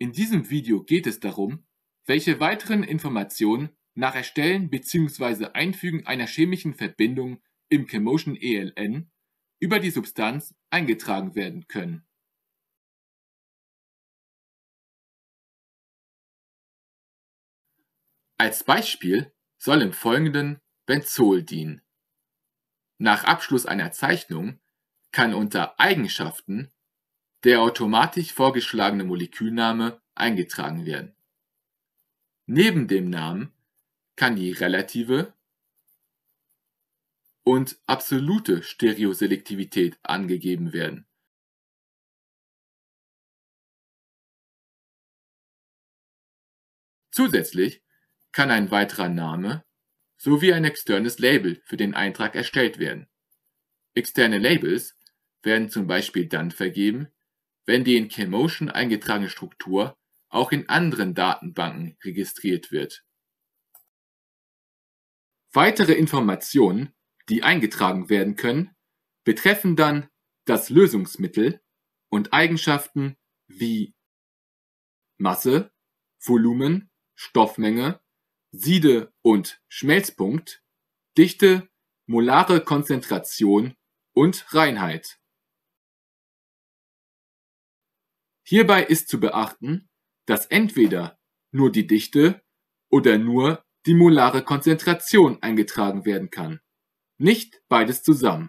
In diesem Video geht es darum, welche weiteren Informationen nach Erstellen bzw. Einfügen einer chemischen Verbindung im Chemotion ELN über die Substanz eingetragen werden können. Als Beispiel soll im Folgenden Benzoldien. Nach Abschluss einer Zeichnung kann unter Eigenschaften der automatisch vorgeschlagene Molekülname eingetragen werden. Neben dem Namen kann die relative und absolute Stereoselektivität angegeben werden. Zusätzlich kann ein weiterer Name sowie ein externes Label für den Eintrag erstellt werden. Externe Labels werden zum Beispiel dann vergeben, wenn die in Camotion eingetragene Struktur auch in anderen Datenbanken registriert wird. Weitere Informationen, die eingetragen werden können, betreffen dann das Lösungsmittel und Eigenschaften wie Masse, Volumen, Stoffmenge Siede- und Schmelzpunkt, Dichte, molare Konzentration und Reinheit. Hierbei ist zu beachten, dass entweder nur die Dichte oder nur die molare Konzentration eingetragen werden kann, nicht beides zusammen.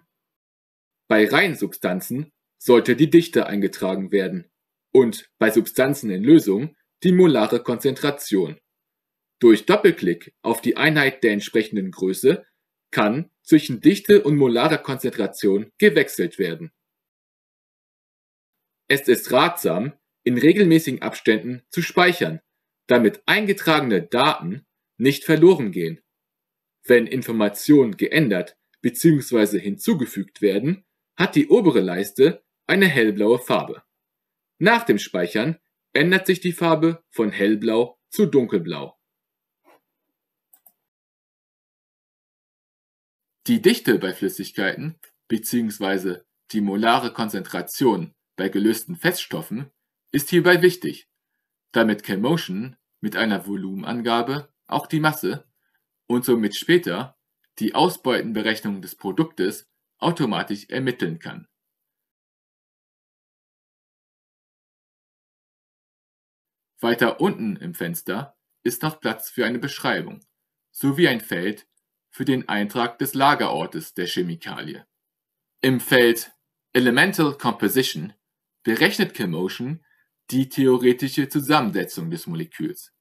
Bei reinen Substanzen sollte die Dichte eingetragen werden und bei Substanzen in Lösung die molare Konzentration. Durch Doppelklick auf die Einheit der entsprechenden Größe kann zwischen Dichte und molarer Konzentration gewechselt werden. Es ist ratsam, in regelmäßigen Abständen zu speichern, damit eingetragene Daten nicht verloren gehen. Wenn Informationen geändert bzw. hinzugefügt werden, hat die obere Leiste eine hellblaue Farbe. Nach dem Speichern ändert sich die Farbe von hellblau zu dunkelblau. Die Dichte bei Flüssigkeiten bzw. die molare Konzentration bei gelösten Feststoffen ist hierbei wichtig, damit Chemmotion mit einer Volumenangabe auch die Masse und somit später die Ausbeutenberechnung des Produktes automatisch ermitteln kann. Weiter unten im Fenster ist noch Platz für eine Beschreibung sowie ein Feld für den Eintrag des Lagerortes der Chemikalie. Im Feld Elemental Composition berechnet Chemotion die theoretische Zusammensetzung des Moleküls.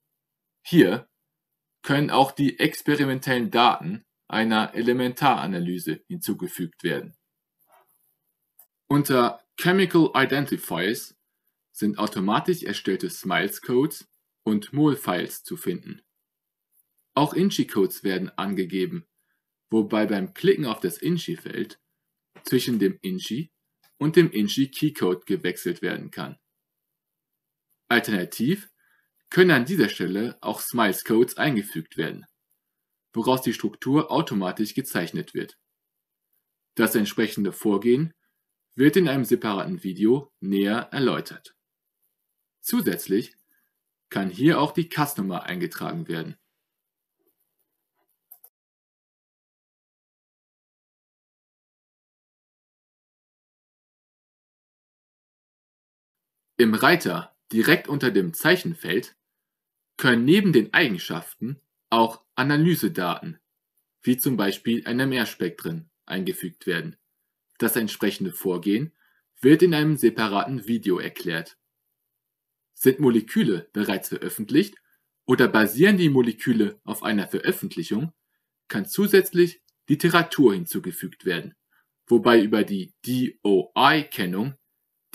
Hier können auch die experimentellen Daten einer Elementaranalyse hinzugefügt werden. Unter Chemical Identifiers sind automatisch erstellte Smiles-Codes und Mol-Files zu finden. Auch Inchi-Codes werden angegeben, wobei beim Klicken auf das Inchi-Feld zwischen dem Inchi und dem Inchi-Keycode gewechselt werden kann. Alternativ können an dieser Stelle auch Smiles-Codes eingefügt werden, woraus die Struktur automatisch gezeichnet wird. Das entsprechende Vorgehen wird in einem separaten Video näher erläutert. Zusätzlich kann hier auch die Cast-Nummer eingetragen werden Im Reiter direkt unter dem Zeichenfeld können neben den Eigenschaften auch Analysedaten wie zum Beispiel NMR-Spektren eingefügt werden. Das entsprechende Vorgehen wird in einem separaten Video erklärt. Sind Moleküle bereits veröffentlicht oder basieren die Moleküle auf einer Veröffentlichung, kann zusätzlich Literatur hinzugefügt werden, wobei über die DOI-Kennung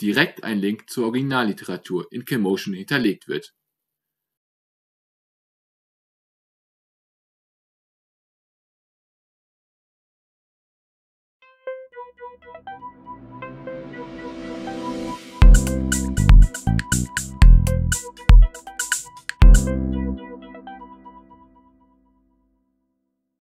direkt ein Link zur Originalliteratur in Commotion hinterlegt wird.